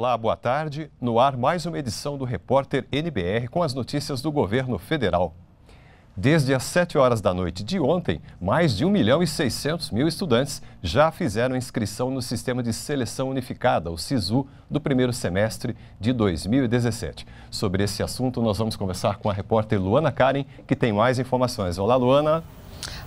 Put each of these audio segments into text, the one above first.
Olá, boa tarde. No ar, mais uma edição do Repórter NBR com as notícias do governo federal. Desde as 7 horas da noite de ontem, mais de 1 milhão e 600 mil estudantes já fizeram inscrição no Sistema de Seleção Unificada, o SISU, do primeiro semestre de 2017. Sobre esse assunto, nós vamos conversar com a repórter Luana Karen, que tem mais informações. Olá, Luana. Olá.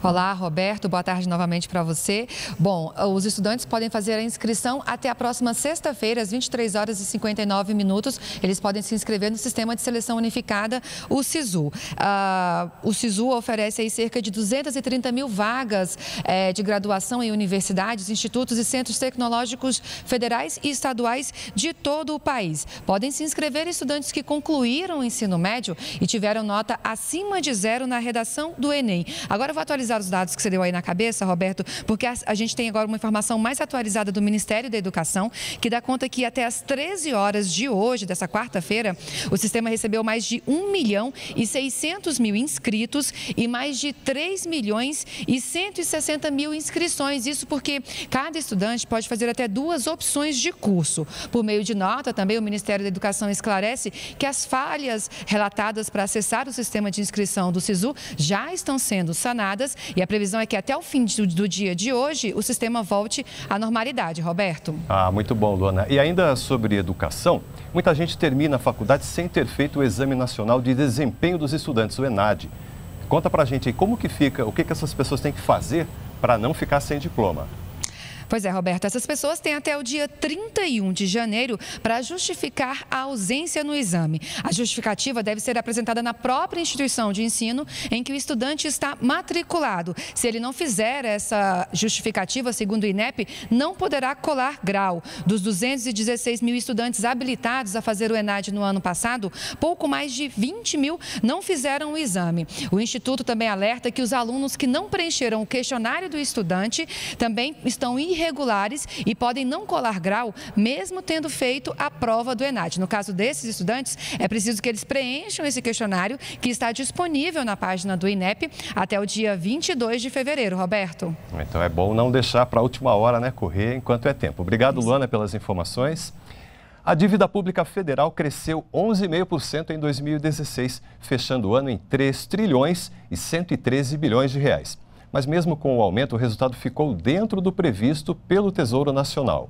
Olá, Roberto. Boa tarde novamente para você. Bom, os estudantes podem fazer a inscrição até a próxima sexta-feira, às 23 horas e 59 minutos. Eles podem se inscrever no Sistema de Seleção Unificada, o SISU. Ah, o SISU oferece aí cerca de 230 mil vagas eh, de graduação em universidades, institutos e centros tecnológicos federais e estaduais de todo o país. Podem se inscrever estudantes que concluíram o ensino médio e tiveram nota acima de zero na redação do Enem. Agora eu vou atualizar utilizar os dados que você deu aí na cabeça, Roberto, porque a, a gente tem agora uma informação mais atualizada do Ministério da Educação, que dá conta que até as 13 horas de hoje, dessa quarta-feira, o sistema recebeu mais de 1 milhão e 600 mil inscritos e mais de 3 milhões e 160 mil inscrições. Isso porque cada estudante pode fazer até duas opções de curso. Por meio de nota, também o Ministério da Educação esclarece que as falhas relatadas para acessar o sistema de inscrição do SISU já estão sendo sanadas e a previsão é que até o fim do, do dia de hoje o sistema volte à normalidade, Roberto. Ah, muito bom, Luana. E ainda sobre educação, muita gente termina a faculdade sem ter feito o Exame Nacional de Desempenho dos Estudantes, o ENAD. Conta pra gente aí como que fica, o que, que essas pessoas têm que fazer para não ficar sem diploma. Pois é, Roberto, essas pessoas têm até o dia 31 de janeiro para justificar a ausência no exame. A justificativa deve ser apresentada na própria instituição de ensino em que o estudante está matriculado. Se ele não fizer essa justificativa, segundo o INEP, não poderá colar grau. Dos 216 mil estudantes habilitados a fazer o ENAD no ano passado, pouco mais de 20 mil não fizeram o exame. O Instituto também alerta que os alunos que não preencheram o questionário do estudante também estão irrealizados irregulares e podem não colar grau, mesmo tendo feito a prova do ENAD. No caso desses estudantes, é preciso que eles preencham esse questionário que está disponível na página do INEP até o dia 22 de fevereiro, Roberto. Então é bom não deixar para a última hora, né, correr enquanto é tempo. Obrigado, Isso. Luana, pelas informações. A dívida pública federal cresceu 11,5% em 2016, fechando o ano em 3 trilhões e 113 bilhões de reais. Mas mesmo com o aumento, o resultado ficou dentro do previsto pelo Tesouro Nacional.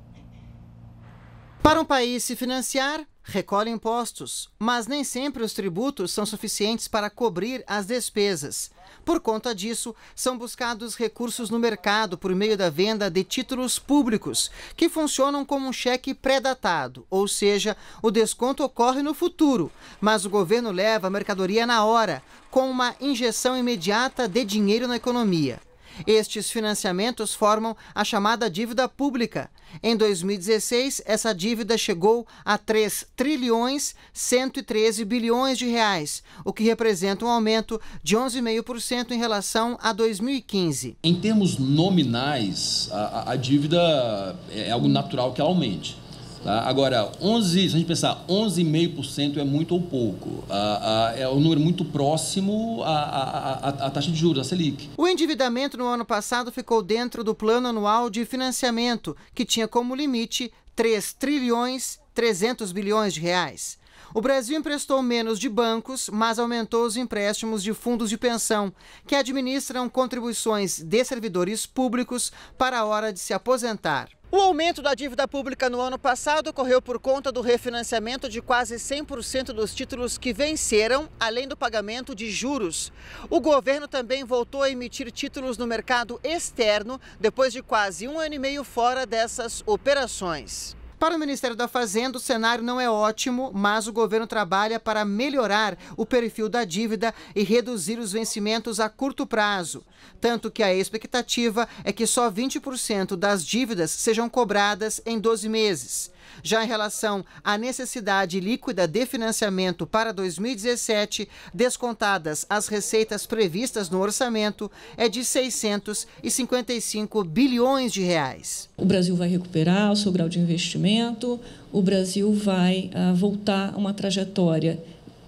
Para um país se financiar, recolhe impostos, mas nem sempre os tributos são suficientes para cobrir as despesas. Por conta disso, são buscados recursos no mercado por meio da venda de títulos públicos, que funcionam como um cheque pré-datado, ou seja, o desconto ocorre no futuro, mas o governo leva a mercadoria na hora, com uma injeção imediata de dinheiro na economia. Estes financiamentos formam a chamada dívida pública. Em 2016, essa dívida chegou a 3 trilhões 113 bilhões de reais, o que representa um aumento de 11,5% em relação a 2015. Em termos nominais, a, a dívida é algo natural que aumente. Tá? Agora, 11, se a gente pensar, 11,5% é muito ou pouco. Ah, ah, é um número muito próximo à, à, à, taxa de juros, à Selic. O endividamento no ano passado ficou dentro do plano anual de financiamento, que tinha como limite 3 trilhões 300 bilhões de reais. O Brasil emprestou menos de bancos, mas aumentou os empréstimos de fundos de pensão, que administram contribuições de servidores públicos para a hora de se aposentar. O aumento da dívida pública no ano passado ocorreu por conta do refinanciamento de quase 100% dos títulos que venceram, além do pagamento de juros. O governo também voltou a emitir títulos no mercado externo depois de quase um ano e meio fora dessas operações. Para o Ministério da Fazenda, o cenário não é ótimo, mas o governo trabalha para melhorar o perfil da dívida e reduzir os vencimentos a curto prazo. Tanto que a expectativa é que só 20% das dívidas sejam cobradas em 12 meses. Já em relação à necessidade líquida de financiamento para 2017, descontadas as receitas previstas no orçamento, é de 655 bilhões de reais. O Brasil vai recuperar o seu grau de investimento, o Brasil vai ah, voltar a uma trajetória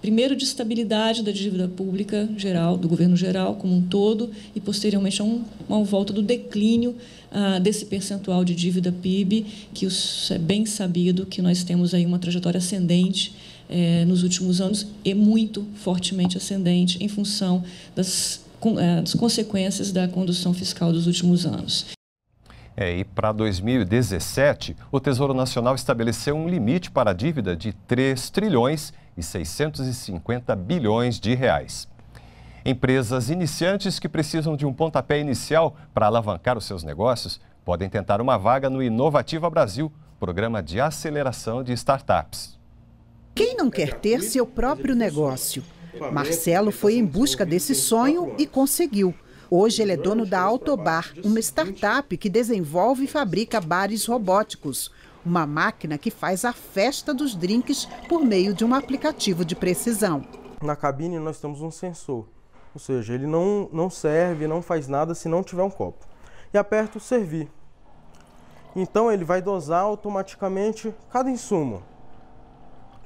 primeiro de estabilidade da dívida pública geral, do governo geral como um todo, e posteriormente a uma volta do declínio ah, desse percentual de dívida PIB, que é bem sabido que nós temos aí uma trajetória ascendente eh, nos últimos anos e muito fortemente ascendente em função das, com, eh, ah, das consequências da condução fiscal dos últimos anos. É, e para 2017, o Tesouro Nacional estabeleceu um limite para a dívida de 3 trilhões e 650 bilhões de reais. Empresas iniciantes que precisam de um pontapé inicial para alavancar os seus negócios podem tentar uma vaga no Inovativa Brasil, programa de aceleração de startups. Quem não quer ter seu próprio negócio? Marcelo foi em busca desse sonho e conseguiu. Hoje ele é dono da Autobar, uma startup que desenvolve e fabrica bares robóticos. Uma máquina que faz a festa dos drinks por meio de um aplicativo de precisão. Na cabine nós temos um sensor, ou seja, ele não, não serve, não faz nada se não tiver um copo. E aperto servir. Então ele vai dosar automaticamente cada insumo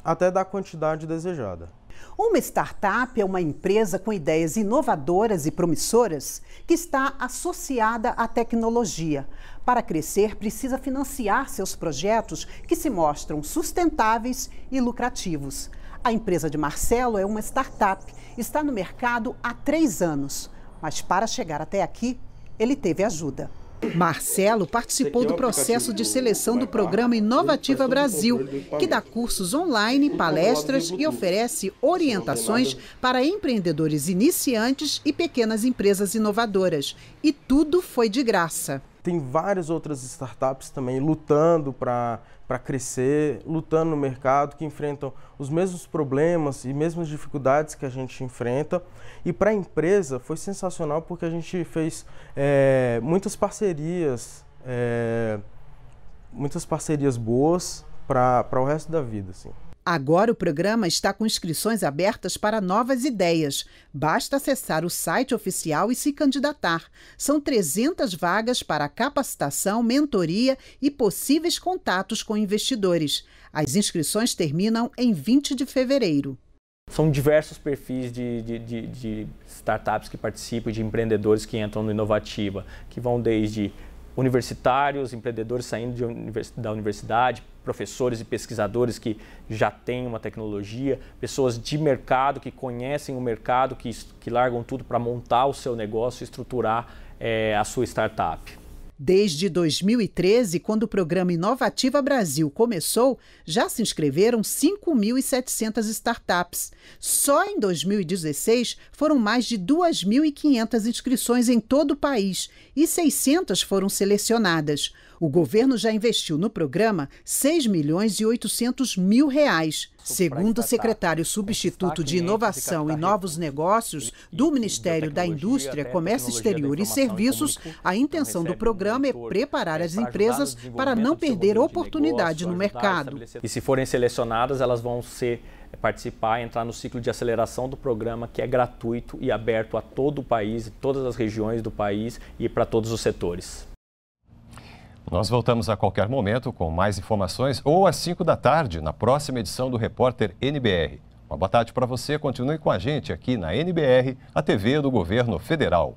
até da quantidade desejada. Uma startup é uma empresa com ideias inovadoras e promissoras que está associada à tecnologia. Para crescer, precisa financiar seus projetos que se mostram sustentáveis e lucrativos. A empresa de Marcelo é uma startup, está no mercado há três anos, mas para chegar até aqui, ele teve ajuda. Marcelo participou do processo de seleção do programa Inovativa Brasil, que dá cursos online, palestras e oferece orientações para empreendedores iniciantes e pequenas empresas inovadoras. E tudo foi de graça. Tem várias outras startups também lutando para crescer, lutando no mercado, que enfrentam os mesmos problemas e mesmas dificuldades que a gente enfrenta. E para a empresa foi sensacional porque a gente fez é, muitas parcerias, é, muitas parcerias boas para o resto da vida. Assim. Agora o programa está com inscrições abertas para novas ideias. Basta acessar o site oficial e se candidatar. São 300 vagas para capacitação, mentoria e possíveis contatos com investidores. As inscrições terminam em 20 de fevereiro. São diversos perfis de, de, de, de startups que participam, de empreendedores que entram no Inovativa, que vão desde universitários, empreendedores saindo univers da universidade, professores e pesquisadores que já têm uma tecnologia, pessoas de mercado que conhecem o mercado, que, que largam tudo para montar o seu negócio e estruturar é, a sua startup. Desde 2013, quando o programa Inovativa Brasil começou, já se inscreveram 5.700 startups. Só em 2016 foram mais de 2.500 inscrições em todo o país e 600 foram selecionadas. O governo já investiu no programa 6 milhões e 800 mil reais. Segundo o secretário substituto de Inovação e Novos Negócios do Ministério da Indústria, Comércio Exterior e Serviços, a intenção do programa é preparar é as empresas para não perder oportunidade no mercado. E se forem selecionadas, elas vão ser é, participar, entrar no ciclo de aceleração do programa, que é gratuito e aberto a todo o país, todas as regiões do país e para todos os setores. Nós voltamos a qualquer momento com mais informações ou às 5 da tarde na próxima edição do Repórter NBR. Uma boa tarde para você. Continue com a gente aqui na NBR, a TV do Governo Federal.